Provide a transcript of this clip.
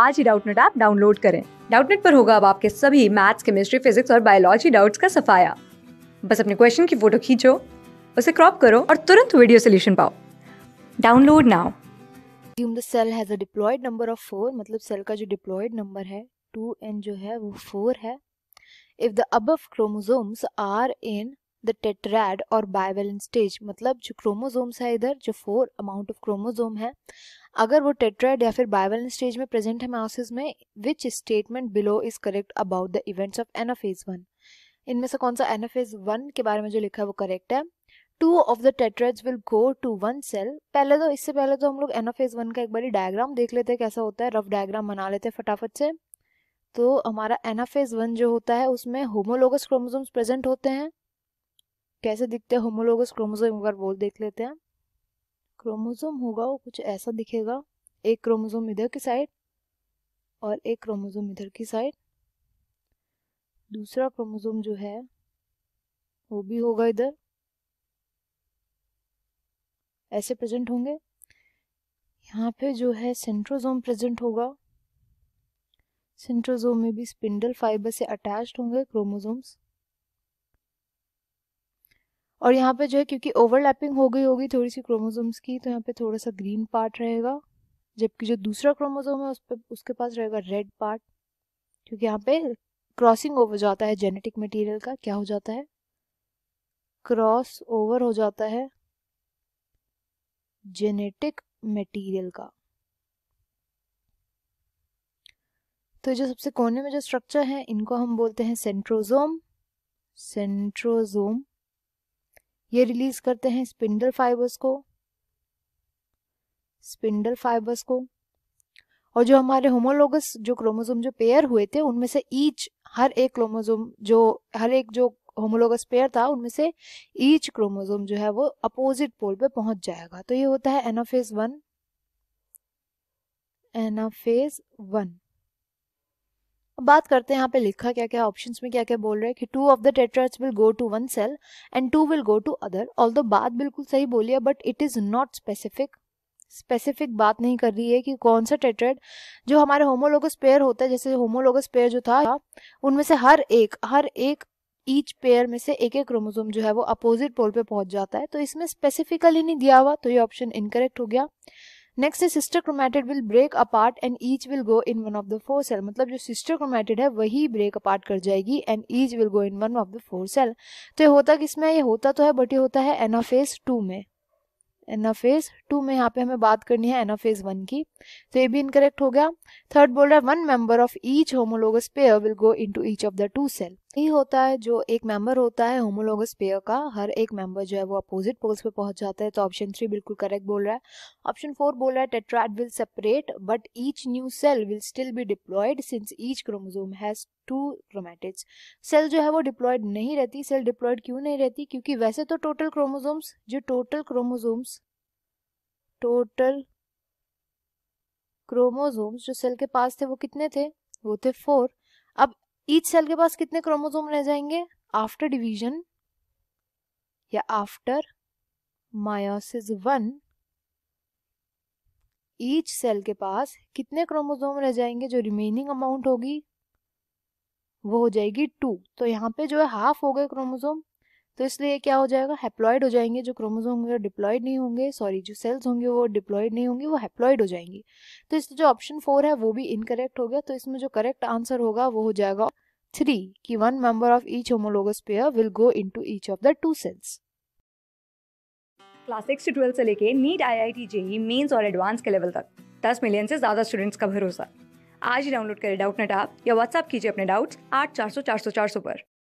आज ही Doubtnut app download करें डाउटनेट पर होगा अब आपके सभी मैथ्स केमिस्ट्री फिजिक्स और बायोलॉजी डाउट्स का सफाया बस अपने क्वेश्चन की फोटो खींचो उसे क्रॉप करो और तुरंत वीडियो सोल्यूशन पाओ download now assume the cell has a deployed number of four मतलब सेल का जो डिप्लॉयड नंबर है टू एन जो है वो फोर है if the above chromosomes are in the tetrad और बाइवेलेंट स्टेज मतलब जो क्रोमोजोम्स है इधर जो फोर अमाउंट ऑफ क्रोमोजोम है अगर वो टेट्रैड या फिर बाइवेलेंट स्टेज में प्रेजेंट है माउसेस में which statement below is correct about the events of anaphase one इनमें से कौन सा एनाफेज वन के बारे में जो लिखा है वो करेक्ट है two of the tetrads will go to one cell पहले तो इससे पहले तो हम लोग एनाफेज वन का एक बार डायग्राम देख लेते हैं कैसा होता है रफ डायग्राम बना लेते हैं फटाफट से तो हमारा एनाफेज वन जो होता है उसमें होमोलोगस क्रोमोजोम्स प्रेजेंट होते हैं कैसे दिखते हैं होमोलोगस क्रोमोजोम एक बार बोल देख लेते हैं क्रोमोजोम होगा वो कुछ ऐसा दिखेगा एक क्रोमोजोम इधर की साइड और एक क्रोमोजोम इधर की साइड दूसरा क्रोमोजोम जो है वो भी होगा इधर ऐसे प्रेजेंट होंगे यहाँ पे जो है सेंट्रोजोम प्रेजेंट होगा सेंट्रोजोम में भी स्पिंडल फाइबर से अटैच्ड होंगे क्रोमोजोम्स और यहाँ पे जो है क्योंकि ओवरलैपिंग हो गई होगी थोड़ी सी क्रोमोजोम्स की तो यहाँ पे थोड़ा सा ग्रीन पार्ट रहेगा जबकि जो दूसरा क्रोमोजोम है उस पर उसके पास रहेगा रेड पार्ट क्योंकि यहाँ पे क्रॉसिंग ओवर जाता है जेनेटिक मटेरियल का क्या हो जाता है क्रॉस ओवर हो जाता है जेनेटिक मटेरियल का तो जो सबसे कोने में जो स्ट्रक्चर है इनको हम बोलते हैं सेंट्रोजोम सेंट्रोजोम ये रिलीज करते हैं स्पिंडल फाइबर्स को स्पिंडल फाइबर्स को और जो हमारे होमोलोगस जो क्रोमोजोम जो पेयर हुए थे उनमें से ईच हर एक क्रोमोजोम जो हर एक जो होमोलोगस पेयर था उनमें से ईच क्रोमोजोम जो है वो अपोजिट पोल पे पहुंच जाएगा तो ये होता है एनाफेज वन एनाफेज वन अब बात करते हैं यहाँ पे लिखा क्या क्या ऑप्शन में क्या क्या बोल रहे हैं कि two of the tetrads will go to one cell and two will go to other all बात बिल्कुल सही बोली है but it is not specific specific बात नहीं कर रही है कि कौन सा टेट्रेड जो हमारे होमोलोगस पेयर होता है जैसे होमोलोगस पेयर जो था उनमें से हर एक हर एक ईच पेयर में से एक एक क्रोमोसोम जो है वो अपोजिट पोल पे पहुंच जाता है तो इसमें स्पेसिफिकली नहीं दिया हुआ तो ये ऑप्शन इनकरेक्ट हो गया नेक्स्ट है sister chromatid will break apart and each will go in one of the four cell मतलब जो सिस्टर क्रोमैटिड है वही ब्रेक अपार्ट कर जाएगी and each will go in one of the four cell तो ये होता किसमें ये होता तो है बट ये होता है एनाफेज टू में एनाफेज टू में यहाँ पे हमें बात करनी है एनाफेज वन की तो ये भी इनकरेक्ट हो गया थर्ड बोल रहा है one member of each homologous pair will go into each of the two cell ही होता है जो एक मेंबर होता है होमोलोगस पेयर का हर एक मेंबर जो है वो अपोजिट पोल्स पे पहुंच जाता है तो ऑप्शन थ्री बिल्कुल करेक्ट बोल रहा है ऑप्शन फोर बोल रहा है tetrad will separate but each new cell will still be diploid since each chromosome has two chromatids cell जो है वो डिप्लॉयड नहीं रहती सेल डिप्लॉयड क्यों नहीं रहती क्योंकि वैसे तो टोटल क्रोमोजोम्स जो टोटल क्रोमोजोम्स टोटल क्रोमोजोम्स जो सेल के पास थे वो कितने थे वो थे फोर अब ईच सेल के पास कितने क्रोमोजोम रह जाएंगे आफ्टर डिवीजन या after meiosis one each cell के पास कितने क्रोमोजोम रह जाएंगे जो रिमेनिंग अमाउंट होगी वो हो जाएगी टू तो यहाँ पे जो है हाफ हो गए क्रोमोजोम तो इसलिए क्या हो जाएगा हैप्लॉयड हो जाएंगे जो क्रोमोजोम होंगे डिप्लॉयड नहीं होंगे सॉरी जो सेल्स होंगे वो डिप्लॉयड नहीं होंगे वो हैप्लॉयड हो जाएंगे तो इसलिए जो ऑप्शन फोर है वो भी इनकरेक्ट हो गया तो इसमें जो करेक्ट आंसर होगा वो हो जाएगा थ्री कि one member of each homologous pair will go into each of the two cells class six से ट्वेल्थ से लेके NEET I I T JEE Mains और एडवांस के लेवल तक दस मिलियन से ज़्यादा स्टूडेंट्स का भरोसा आज ही डाउनलोड करें डाउट नेट आप या व्हाट्सअप कीजिए अपने डाउट्स आठ चार सौ चार सौ चार सौ पर